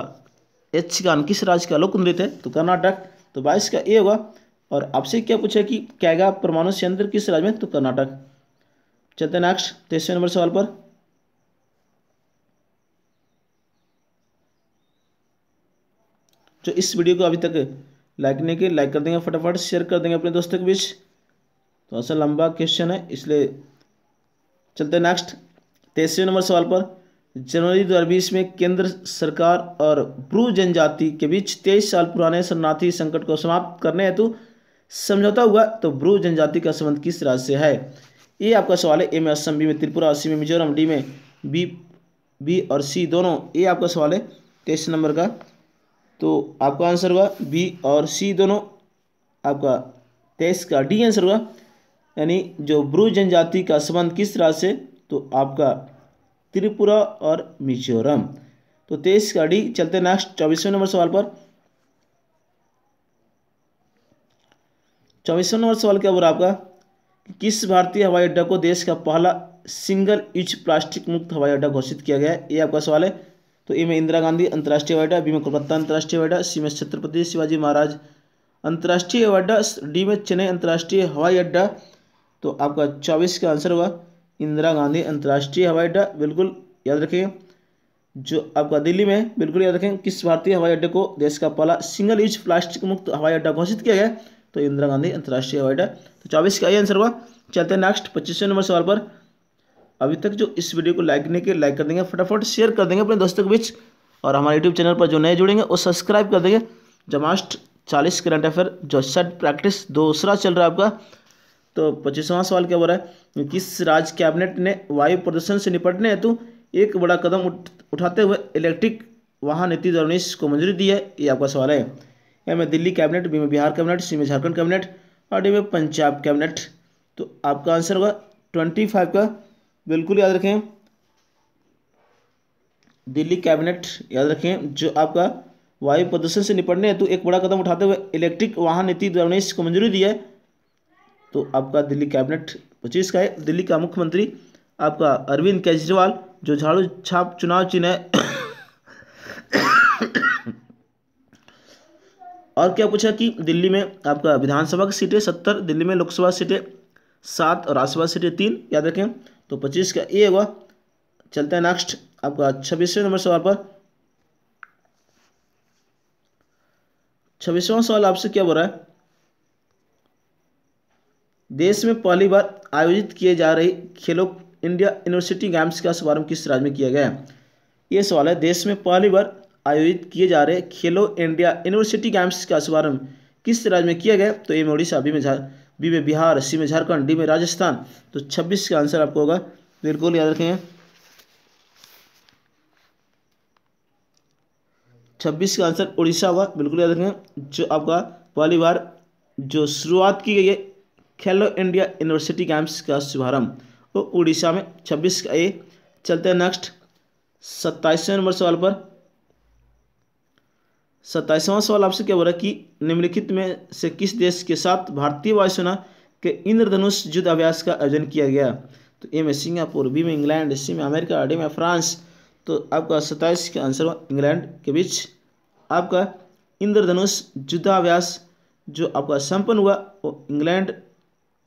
एच किस राज्य का लोक नृत्य है तो कर्नाटक तो बाईस का ये होगा और आपसे क्या पूछा कि कैगा परमाणु संयंत्र किस राज्य में तो कर्नाटक चलते नेक्स्ट नंबर सवाल पर जो इस वीडियो को अभी तक लाइक नहीं किया लाइक कर देंगे फटाफट शेयर कर देंगे अपने दोस्तों के बीच तो ऐसा लंबा क्वेश्चन है इसलिए चलते नेक्स्ट तेसवें नंबर सवाल पर जनवरी दो हज़ार बीस में केंद्र सरकार और ब्रू जनजाति के बीच तेईस साल पुराने शरणार्थी संकट को समाप्त करने हेतु समझौता हुआ तो ब्रू जनजाति का संबंध किस राज्य से है ये आपका सवाल है ए में असम बी में त्रिपुरा और सी में मिजोरम डी में बी बी और सी दोनों ये आपका सवाल है तेईस नंबर का तो आपका आंसर हुआ बी और सी दोनों आपका तेईस का डी आंसर हुआ यानी जो ब्रू जनजाति का संबंध किस राज्य से तो आपका त्रिपुरा और मिजोरम तो तेईस का डी चलते नेक्स्ट चौबीसवें नंबर सवाल पर चौबीसवें नंबर सवाल क्या बोला रहा आपका किस भारतीय हवाई अड्डा को देश का पहला सिंगल यूज प्लास्टिक मुक्त हवाई अड्डा घोषित किया गया है ये आपका सवाल है तो ये में इंदिरा गांधी अंतर्राष्ट्रीय हवाई अड्डा बी में कोलकाता अंतर्राष्ट्रीय हवाई अड्डा सी में छत्रपति शिवाजी महाराज अंतर्राष्ट्रीय हवाई अड्डा डी में चेन्नई अंतर्राष्ट्रीय हवाई अड्डा तो आपका चौबीस का आंसर हुआ इंदिरा गांधी अंतर्राष्ट्रीय हवाई अड्डा बिल्कुल याद रखेंगे जो आपका दिल्ली में बिल्कुल याद रखें किस भारतीय हवाई अड्डे को देश का पहला सिंगल यूज प्लास्टिक मुक्त हवाई अड्डा घोषित किया गया तो इंदिरा गांधी अंतर्राष्ट्रीय हवाई अड्डा तो चौबीस का ये आंसर हुआ चलते हैं नेक्स्ट पच्चीसवें नंबर सवाल पर अभी तक जो इस वीडियो को लाइक नहीं किया लाइक कर देंगे फटाफट शेयर कर देंगे अपने दोस्तों के बीच और हमारे यूट्यूब चैनल पर जो नए जुड़ेंगे वो सब्सक्राइब कर देंगे जमास्ट चालीस करंट अफेयर जो सेट प्रैक्टिस दूसरा चल रहा है आपका तो पच्चीसवां सवाल क्या हो रहा है किस राज्य कैबिनेट ने वायु प्रदूषण से निपटने हेतु एक बड़ा कदम उठ, उठाते हुए इलेक्ट्रिक वाहन नीति दो को मंजूरी दी है ये आपका सवाल है M A Delhi cabinet B में बिहार कैबिनेट सी में झारखंड कैबिनेट और डी में पंजाब कैबिनेट तो आपका आंसर होगा ट्वेंटी फाइव का बिल्कुल याद रखें दिल्ली कैबिनेट याद रखें जो आपका वायु प्रदूषण से निपटने हेतु एक बड़ा कदम उठाते हुए इलेक्ट्रिक वाहन नीति दो को मंजूरी दी है तो आपका दिल्ली कैबिनेट पच्चीस का है दिल्ली का मुख्यमंत्री आपका अरविंद केजरीवाल जो झाड़ू छाप चुनाव चिन्ह है और क्या पूछा कि दिल्ली में आपका विधानसभा की सीटें सत्तर दिल्ली में लोकसभा सीटें सात और राज्यसभा सीटें तीन याद रखें तो पच्चीस का ए होगा चलते हैं नेक्स्ट आपका छब्बीसवें नंबर सवाल पर छब्बीसवां सवाल आपसे क्या बोल रहा है देश में पहली बार आयोजित किए जा रही खेलो इंडिया यूनिवर्सिटी गेम्स का शुभारंभ किस राज्य में किया गया है ये सवाल है देश में पहली बार आयोजित किए जा रहे खेलो इंडिया यूनिवर्सिटी गेम्स का शुभारंभ किस राज्य में किया गया तो ए में उड़ीसा बी में झार बी में बिहार सी में झारखंड डी में राजस्थान तो छब्बीस का आंसर आपको होगा बिल्कुल याद रखेंगे छब्बीस का आंसर उड़ीसा हुआ बिल्कुल याद रखें जो आपका पहली बार जो शुरुआत की गई है खेलो इंडिया यूनिवर्सिटी गेम्स का शुभारंभ वो उड़ीसा में छब्बीस का ए चलते हैं नेक्स्ट सत्ताईसवें नंबर सवाल पर सत्ताईसवां सवाल आपसे क्या बोला कि निम्नलिखित में से किस देश के साथ भारतीय वायुसेना के इंद्रधनुष युद्ध अभ्यास का आयोजन किया गया तो ए में सिंगापुर बी में इंग्लैंड सी में अमेरिका डी में फ्रांस तो आपका सत्ताईस का आंसर हुआ इंग्लैंड के बीच आपका इंद्रधनुष युद्धाभ्यास जो आपका संपन्न हुआ वो इंग्लैंड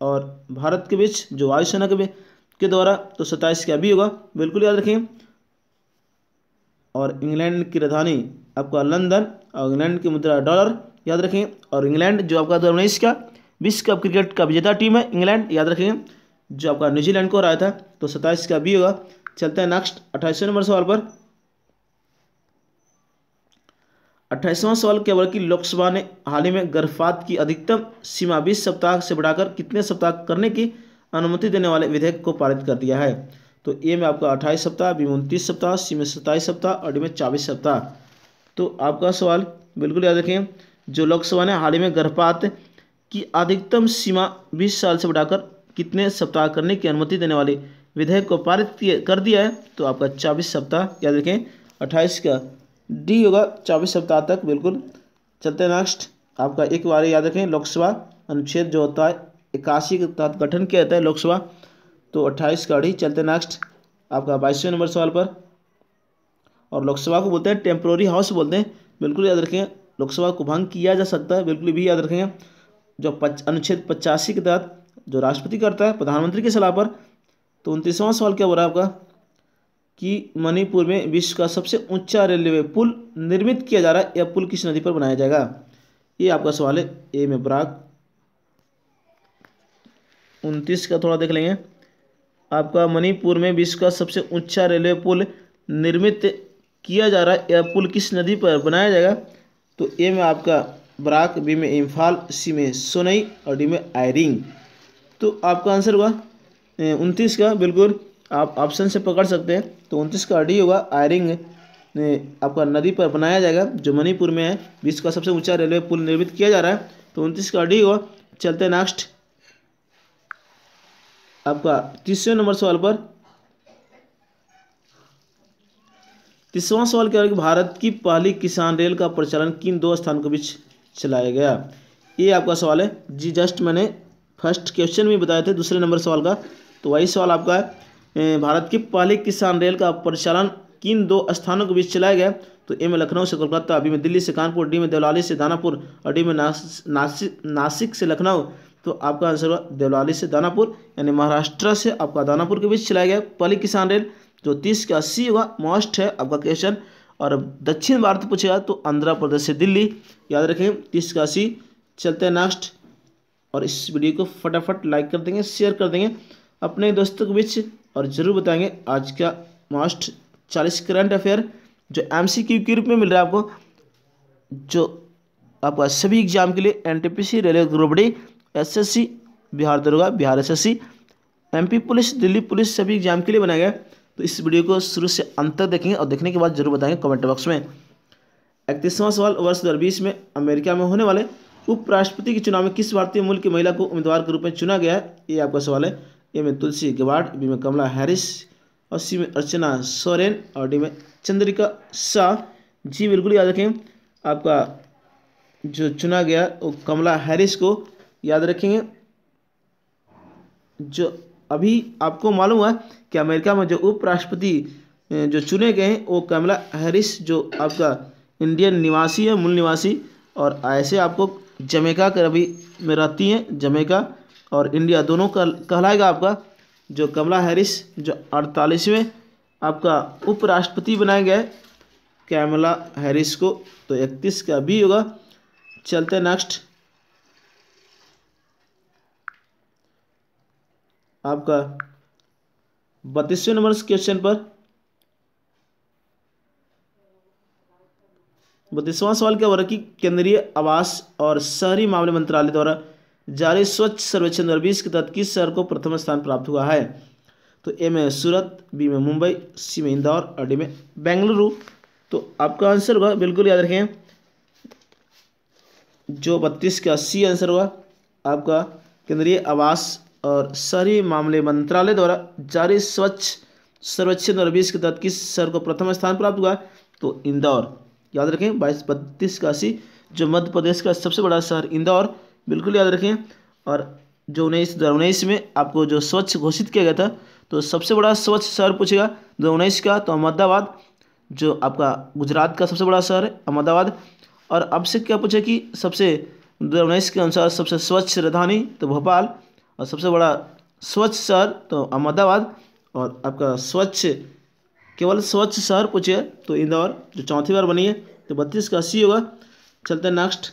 और भारत के बीच जो वायुसेना के के द्वारा तो सत्ताईस का भी होगा बिल्कुल याद रखें और इंग्लैंड की राजधानी आपका लंदन और इंग्लैंड की मुद्रा डॉलर याद रखें और इंग्लैंड जो आपका दो का विश्व कप क्रिकेट का विजेता टीम है इंग्लैंड याद रखेंगे जो आपका न्यूजीलैंड को हराया था तो सत्ताईस का भी होगा चलते हैं नेक्स्ट अट्ठाईसवें नंबर सवाल पर अट्ठाईसवां सवाल केवल कि लोकसभा ने हाल ही में गर्भपात की अधिकतम सीमा बीस सप्ताह से बढ़ाकर कितने सप्ताह करने की अनुमति देने वाले विधेयक को पारित कर दिया है तो ए में आपका अट्ठाईस सप्ताह बी में उनतीस सप्ताह सी में सत्ताईस सप्ताह और डी में चौबीस सप्ताह तो आपका सवाल बिल्कुल याद रखें जो लोकसभा ने हाल ही में गर्भपात की अधिकतम सीमा बीस साल से बढ़ाकर कितने सप्ताह करने की अनुमति देने वाले विधेयक को पारित कर दिया है तो आपका चौबीस सप्ताह याद रखें अट्ठाईस का डी होगा चौबीस सप्ताह तक बिल्कुल चलते नेक्स्ट आपका एक बार याद रखें लोकसभा अनुच्छेद जो होता है इक्यासी के तहत गठन किया जाता है लोकसभा तो अट्ठाईस का डी चलते नेक्स्ट आपका बाईसवें नंबर सवाल पर और लोकसभा को बोलते हैं टेम्प्रोरी हाउस बोलते हैं बिल्कुल याद रखें लोकसभा को भंग किया जा सकता है बिल्कुल भी याद रखेंगे जो पच, अनुच्छेद पचासी के तहत जो राष्ट्रपति करता है प्रधानमंत्री की सलाह पर तो उनतीसवां सवाल क्या हो रहा है आपका कि मणिपुर में विश्व का सबसे ऊंचा रेलवे पुल निर्मित किया जा रहा है यह पुल किस नदी पर बनाया जाएगा ये आपका सवाल है ए में प्राग उनतीस का थोड़ा देख लेंगे आपका मणिपुर में विश्व का सबसे ऊंचा रेलवे पुल निर्मित किया जा रहा है यह पुल किस नदी पर बनाया जाएगा तो ए में आपका बराक बी में इम्फाल सी में सोनई और डी में आयरिंग तो आपका आंसर हुआ उनतीस का बिल्कुल आप ऑप्शन से पकड़ सकते हैं तो उनतीस का डी होगा आयरिंग आपका नदी पर बनाया जाएगा जो मणिपुर में है विश्व का सबसे ऊंचा रेलवे पुल निर्मित किया जा रहा है तो उनतीस का डी हुआ चलते नेक्स्ट आपका तीसरे नंबर सवाल पर तीसवां सवाल क्या होगा कि भारत की पहली किसान रेल का प्रचलन किन दो स्थानों के बीच चलाया गया ये आपका सवाल है जी जस्ट मैंने फर्स्ट क्वेश्चन में बताए थे दूसरे नंबर सवाल का तो वही सवाल आपका है भारत की पहली किसान रेल का परिचालन किन दो स्थानों के बीच चलाया गया तो ए में लखनऊ से कोलकाता बी में दिल्ली से कानपुर डी में देवलाली से दानापुर और डी में नास, नासिक नासिक से लखनऊ तो आपका आंसर हुआ देवलाली से दानापुर यानी महाराष्ट्र से आपका दानापुर के बीच चलाया गया पहली किसान रेल जो तीस के अस्सी होगा मोस्ट है आपका क्वेश्चन और दक्षिण भारत पूछेगा तो आंध्र प्रदेश से दिल्ली याद रखें तीस का अस्सी चलते हैं नेक्स्ट और इस वीडियो को फटाफट लाइक कर देंगे शेयर कर देंगे अपने दोस्तों के बीच और ज़रूर बताएंगे आज का मोस्ट चालीस करंट अफेयर जो एम सी क्यू के रूप में मिल रहा है आपको जो आपका सभी एग्जाम के लिए N T P C railway group D S S C Bihar दरोगा Bihar S S C M P police Delhi police सभी एग्जाम के लिए बनाया गया तो इस वीडियो को शुरू से अंत तक देखेंगे और देखने के बाद जरूर बताएंगे कमेंट बॉक्स में इकतीसवां सवाल वर्ष दो में अमेरिका में होने वाले उपराष्ट्रपति के चुनाव में किस भारतीय मूल की महिला को उम्मीदवार के रूप में चुना गया है ये आपका सवाल है ए में तुलसी गवाड बी में कमला हैरिस और सी में अर्चना सोरेन और डी में चंद्रिका शाह जी बिल्कुल याद रखें आपका जो चुना गया वो कमला हैरिस को याद रखेंगे जो अभी आपको मालूम है कि अमेरिका में जो उपराष्ट्रपति जो चुने गए हैं वो कमला हैरिस जो आपका इंडियन निवासी है मूल निवासी और ऐसे आपको जमेका का अभी में रहती हैं जमेका और इंडिया दोनों का कहलाएगा आपका जो कमला हैरिस जो अड़तालीसवें आपका उपराष्ट्रपति बनाए गए कैमला हैरिस को तो इकतीस का भी होगा चलते नेक्स्ट आपका बत्तीसवें नंबर क्वेश्चन पर बत्तीसवां सवाल क्या हो रहा है कि केंद्रीय आवास और शहरी मामले मंत्रालय द्वारा जारी स्वच्छ सर्वेक्षण दो के तहत किस शहर को प्रथम स्थान प्राप्त हुआ है तो ए में सूरत बी में मुंबई सी में इंदौर और डी में बेंगलुरु तो आपका आंसर होगा बिल्कुल याद रखें जो बत्तीस का सी आंसर हुआ आपका केंद्रीय आवास और शहरी मामले मंत्रालय द्वारा जारी स्वच्छ सर्वेक्षण और बीस के तहत किस शहर को प्रथम स्थान प्राप्त हुआ तो इंदौर याद रखें बाईस बत्तीस इक्यासी जो मध्य प्रदेश का सबसे बड़ा शहर इंदौर बिल्कुल याद रखें और जो उन्नीस दो उन्नीस में आपको जो स्वच्छ घोषित किया गया था तो सबसे बड़ा स्वच्छ शहर पूछेगा दो उन्नीस का तो अहमदाबाद जो आपका गुजरात का सबसे बड़ा शहर है अहमदाबाद और अब से क्या पूछे कि सबसे दो उन्नीस के अनुसार सबसे स्वच्छ राजधानी तो भोपाल और सबसे बड़ा स्वच्छ शहर तो अहमदाबाद और आपका स्वच्छ केवल स्वच्छ शहर पूछे तो इंदौर जो चौथी बार बनी है तो बत्तीस का अस्सी होगा चलते हैं नेक्स्ट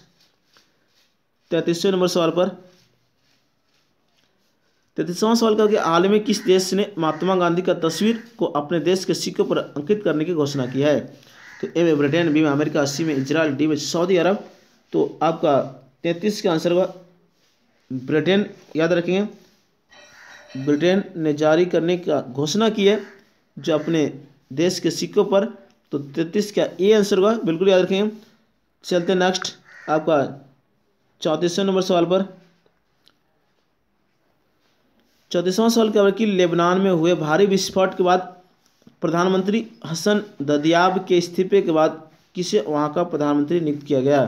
तैतीसवें नंबर सवाल पर तैतीसवां सवाल का कि हाल में किस देश ने महात्मा गांधी का तस्वीर को अपने देश के सिक्कों पर अंकित करने की घोषणा की है तो ए में ब्रिटेन बी में अमेरिका सी में इजराइल डी में सऊदी अरब तो आपका तैंतीस का आंसर होगा ब्रिटेन याद रखेंगे ब्रिटेन ने जारी करने का घोषणा की है जो अपने देश के सिक्कों पर तो तैतीस का ए आंसर होगा बिल्कुल याद रखेंगे चलते नेक्स्ट आपका चौंतीसवें नंबर सवाल पर चौंतीसवां सवाल क्या कि लेबनान में हुए भारी विस्फोट के बाद प्रधानमंत्री हसन ददियाब के इस्तीफे के बाद किसे वहाँ का प्रधानमंत्री नियुक्त किया गया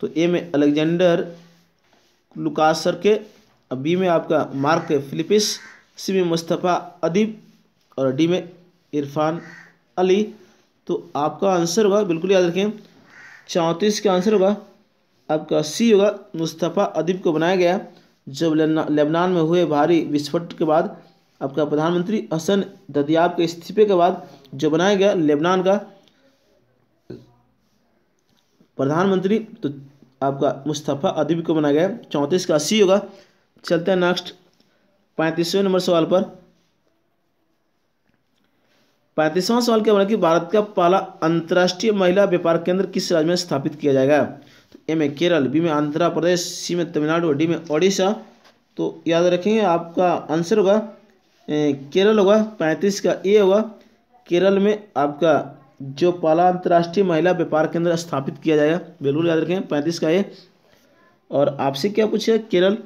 तो ए में अलेक्जेंडर सर के और बी में आपका मार्क फिलिपिस सी में मुस्तफ़ा अदीब और डी में इरफान अली तो आपका आंसर होगा बिल्कुल याद रखें चौंतीस का आंसर होगा आपका सी होगा मुस्तफ़ा अदीब को बनाया गया जब लेबनान में हुए भारी विस्फोट के बाद आपका प्रधानमंत्री हसन ददियाब के इस्तीफे के बाद जो बनाया गया लेबनान का प्रधानमंत्री तो आपका मुस्तफ़ा अदीब को बनाया गया चौंतीस का अस्सी होगा चलते हैं नेक्स्ट पैंतीसवें नंबर सवाल पर पैंतीसवां सवाल क्या बना कि भारत का पहला अंतर्राष्ट्रीय महिला व्यापार केंद्र किस राज्य में स्थापित किया जाएगा तो ए में केरल बी में आंध्र प्रदेश सी में तमिलनाडु डी में ओडिशा तो याद रखेंगे आपका आंसर होगा केरल होगा पैंतीस का ए होगा केरल में आपका जो पाला अंतर्राष्ट्रीय महिला व्यापार केंद्र स्थापित किया जाएगा बिल्कुल याद रखें पैंतीस का ये और आपसे क्या पूछे केरल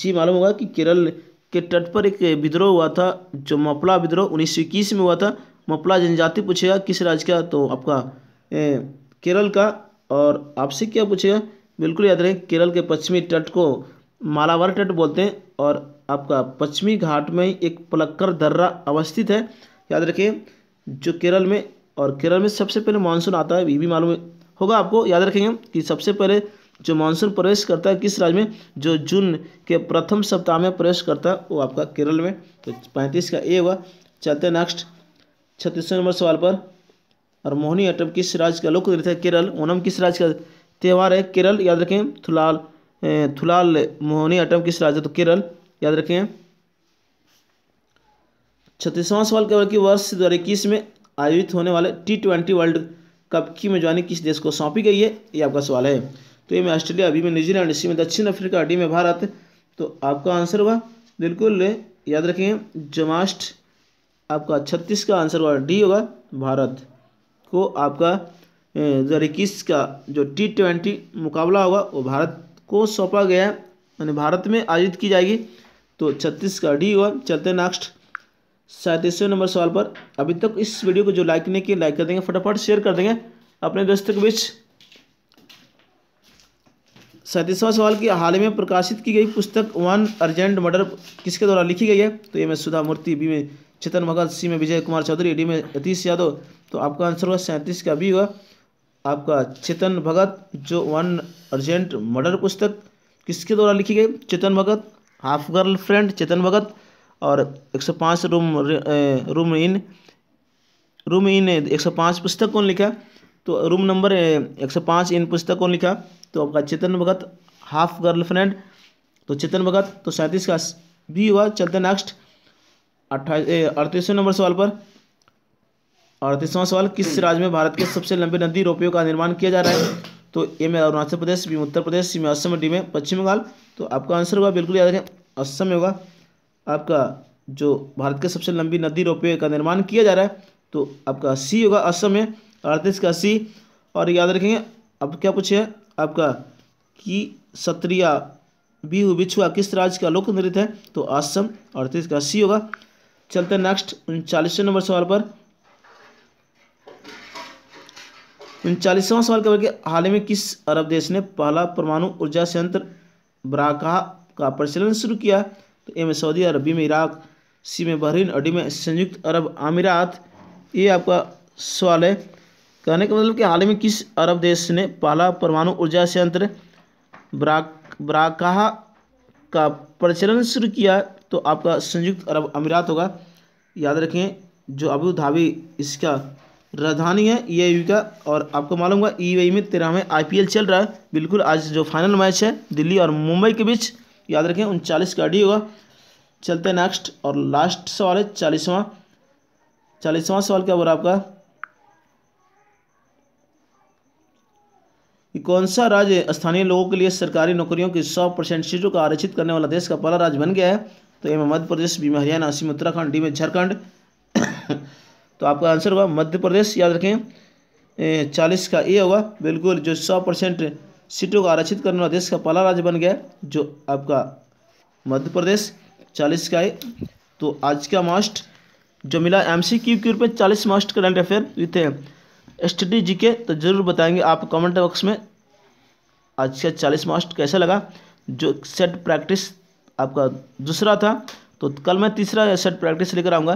जी मालूम होगा कि केरल के तट पर एक विद्रोह हुआ था जो मपला विद्रोह उन्नीस सौ इक्कीस में हुआ था मपला जनजाति पूछेगा किस राज्य का तो आपका ए, केरल का और आपसे क्या पूछेगा बिल्कुल याद रखें केरल के पश्चिमी तट को मालावर तट बोलते हैं और आपका पश्चिमी घाट में एक पलक्कर दर्रा अवस्थित है याद रखें जो केरल में और केरल में सबसे पहले मानसून आता है ये भी मालूम होगा आपको याद रखेंगे कि सबसे पहले जो मानसून प्रवेश करता है किस राज्य में जो जून के प्रथम सप्ताह में प्रवेश करता है वो आपका केरल में तो पैंतीस का ए हुआ चलते नेक्स्ट छत्तीसवें नंबर सवाल पर और मोहनी अटम किस राज्य का लोक नृत्य है केरल ओनम किस राज्य का त्यौहार है केरल याद रखें थुलाल थुलाल मोहनी अटम किस राज्य तो केरल याद रखें छत्तीसवां सवाल केवल कि वर्ष दो हज़ार इक्कीस में आयोजित होने वाले टी ट्वेंटी वर्ल्ड कप की मेजबानी किस देश को सौंपी गई है ये आपका सवाल है तो ये में ऑस्ट्रेलिया अभी में न्यूजीलैंड इसी में दक्षिण अफ्रीका डी में भारत तो आपका आंसर हुआ बिल्कुल याद रखेंगे जमास्ट आपका छत्तीस का आंसर हुआ डी होगा भारत को आपका दो इक्कीस का जो टी ट्वेंटी मुकाबला होगा वो भारत को सौंपा गया है यानी भारत में आयोजित की जाएगी तो छत्तीस का डी हुआ चलते नेक्स्ट सैंतीसवें नंबर सवाल पर अभी तक इस वीडियो को जो लाइक नहीं किया लाइक कर देंगे फटाफट शेयर कर देंगे अपने दोस्तों के बीच सैंतीसवां सवाल की हाल ही में प्रकाशित की गई पुस्तक वन अर्जेंट मर्डर किसके द्वारा लिखी गई है तो ये में सुधा मूर्ति बी में चेतन भगत सी में विजय कुमार चौधरी डी में यतीश यादव तो आपका आंसर हुआ सैंतीस का बी हुआ आपका चेतन भगत जो वन अर्जेंट मर्डर पुस्तक किसके द्वारा लिखी गई Chetan Bhagat half girl friend Chetan Bhagat और 105 room room in room in 105 पुस्तक कौन लिखा तो रूम नंबर 105 इन पुस्तक कौन लिखा तो आपका चेतन भगत हाफ गर्लफ्रेंड तो चेतन भगत तो सैंतीस का बी हुआ चलते नेक्स्ट अट्ठाईस अड़तीसवें नंबर सवाल पर अड़तीसवां सवाल किस राज्य में भारत के सबसे लंबे नदी रोपियों का निर्माण किया जा रहा है तो ए में अरुणाचल प्रदेश बी उत्तर प्रदेश सी में असम डी में पश्चिम बंगाल तो आपका आंसर होगा बिल्कुल याद रखें असम में होगा आपका जो भारत के सबसे लंबी नदी रोपवे का निर्माण किया जा रहा है तो आपका अस्सी होगा असम में अड़तीस का अस्सी और याद रखेंगे अब क्या पूछे आपका कि सत्रिया बीहू बिछुआ किस राज्य का लोक नृत्य है तो असम अड़तीस का अस्सी होगा चलते नेक्स्ट उनचालीसवें नंबर सवाल पर उनचालीसवां सवाल कहकर हाल ही में किस अरब देश ने पहला परमाणु ऊर्जा संयंत्र ब्राका का प्रचलन शुरू किया तो ए में सऊदी अरब बी में इराक सी में बहरीन और डी में संयुक्त अरब अमीरात ये आपका सवाल है कहने का मतलब कि हाल ही में किस अरब देश ने पहला परमाणु ऊर्जा संयंत्र ब्राक ब्राकाहा का प्रचलन शुरू किया तो आपका संयुक्त अरब अमीरात होगा याद रखें जो अबू धाबी इसका राजधानी है ई आई का और आपको मालूम होगा ई आई में तेरहवें आई पी एल चल रहा है बिल्कुल आज जो फाइनल मैच है दिल्ली और मुंबई के बीच याद रखें उनचालीस का डी होगा चलते हैं नेक्स्ट और लास्ट सवाल है चालीसवां चालीसवां सवाल क्या बोल रहा आपका कौन सा राज्य स्थानीय लोगों के लिए सरकारी नौकरियों की सौ परसेंट सीटों का आरक्षित करने वाला देश का पहला राज्य बन गया है तो ये मध्य प्रदेश बी में हरियाणा सी उत्तराखंड डी में झारखंड [coughs] तो आपका आंसर होगा मध्य प्रदेश याद रखें चालीस का ए होगा बिल्कुल जो सौ परसेंट सीटों को आरक्षित करने वाला देश का पहला राज्य बन गया जो आपका मध्य प्रदेश चालीस का है तो आज का मास्ट जो मिला एम सी क्यू के रूप चालीस most current affair with study G K तो ज़रूर बताएंगे आप कमेंट बॉक्स में आज का चालीस मास्ट कैसा लगा जो सेट प्रैक्टिस आपका दूसरा था तो कल मैं तीसरा सेट प्रैक्टिस लेकर आऊँगा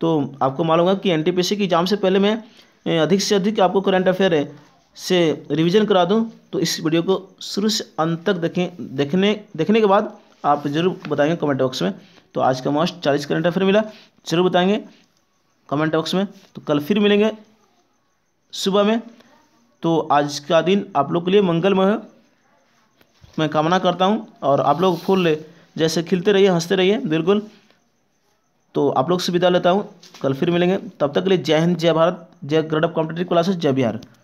तो आपको मालूम है कि एन टी पी सी की एग्ज़ाम से पहले मैं अधिक से अधिक आपको करंट अफेयर है से रिवीजन करा दूं तो इस वीडियो को शुरू से अंत तक देखें देखने देखने के बाद आप जरूर बताएंगे कमेंट बॉक्स में तो आज का मोस्ट चालीस करंट अफेयर मिला जरूर बताएंगे कमेंट बॉक्स में तो कल फिर मिलेंगे सुबह में तो आज का दिन आप लोग के लिए मंगलमय है मैं कामना करता हूँ और आप लोग फूल ले जैसे खिलते रहिए हंसते रहिए बिल्कुल तो आप लोग से विदा लेता हूँ कल फिर मिलेंगे तब तक के लिए जय हिंद जय भारत जय ग्रेड ऑफ कॉम्पिटेटिव क्लासेस जय बिहार